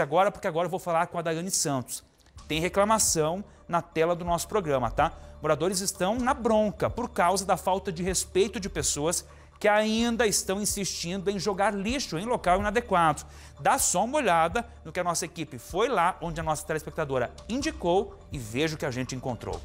agora, porque agora eu vou falar com a Daiane Santos. Tem reclamação na tela do nosso programa, tá? Moradores estão na bronca por causa da falta de respeito de pessoas que ainda estão insistindo em jogar lixo em local inadequado. Dá só uma olhada no que a nossa equipe foi lá, onde a nossa telespectadora indicou e veja o que a gente encontrou.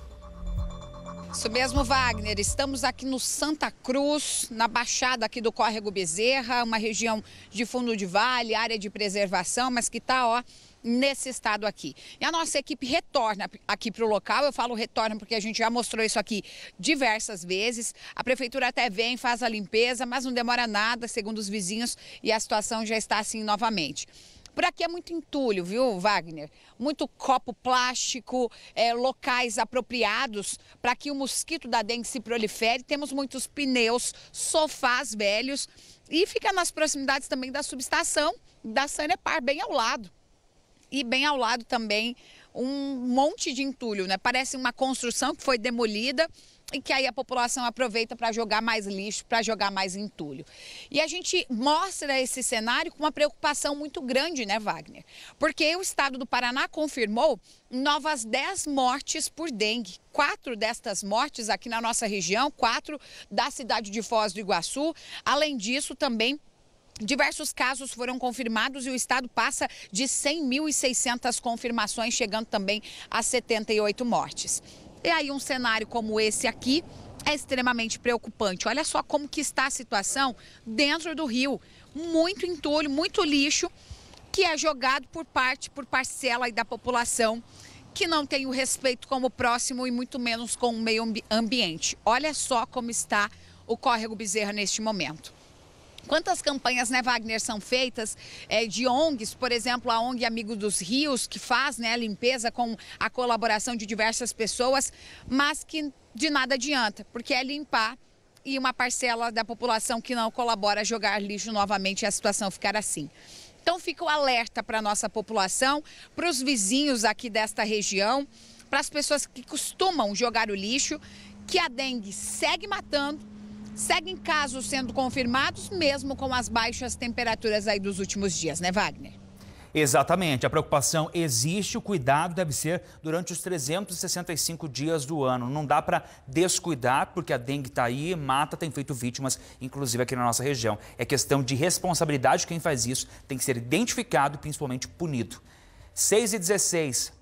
Isso mesmo, Wagner. Estamos aqui no Santa Cruz, na baixada aqui do Córrego Bezerra, uma região de fundo de vale, área de preservação, mas que está, ó, nesse estado aqui. E a nossa equipe retorna aqui para o local. Eu falo retorna porque a gente já mostrou isso aqui diversas vezes. A prefeitura até vem, faz a limpeza, mas não demora nada, segundo os vizinhos, e a situação já está assim novamente. Por aqui é muito entulho, viu, Wagner? Muito copo plástico, é, locais apropriados para que o mosquito da dengue se prolifere. Temos muitos pneus, sofás velhos e fica nas proximidades também da subestação da Sanepar, bem ao lado. E bem ao lado também um monte de entulho, né? Parece uma construção que foi demolida e que aí a população aproveita para jogar mais lixo, para jogar mais entulho. E a gente mostra esse cenário com uma preocupação muito grande, né, Wagner? Porque o estado do Paraná confirmou novas 10 mortes por dengue. Quatro destas mortes aqui na nossa região, quatro da cidade de Foz do Iguaçu. Além disso, também Diversos casos foram confirmados e o estado passa de 100.600 confirmações, chegando também a 78 mortes. E aí um cenário como esse aqui é extremamente preocupante. Olha só como que está a situação dentro do rio. Muito entulho, muito lixo que é jogado por parte, por parcela da população que não tem o respeito como próximo e muito menos com o meio ambiente. Olha só como está o córrego Bezerra neste momento. Quantas campanhas, né, Wagner, são feitas é, de ONGs, por exemplo, a ONG Amigos dos Rios, que faz né, a limpeza com a colaboração de diversas pessoas, mas que de nada adianta, porque é limpar e uma parcela da população que não colabora jogar lixo novamente e a situação ficar assim. Então fica o alerta para a nossa população, para os vizinhos aqui desta região, para as pessoas que costumam jogar o lixo, que a dengue segue matando seguem casos sendo confirmados, mesmo com as baixas temperaturas aí dos últimos dias, né, Wagner? Exatamente, a preocupação existe, o cuidado deve ser durante os 365 dias do ano. Não dá para descuidar, porque a dengue está aí, mata, tem feito vítimas, inclusive aqui na nossa região. É questão de responsabilidade, quem faz isso tem que ser identificado e principalmente punido. 6 e 16,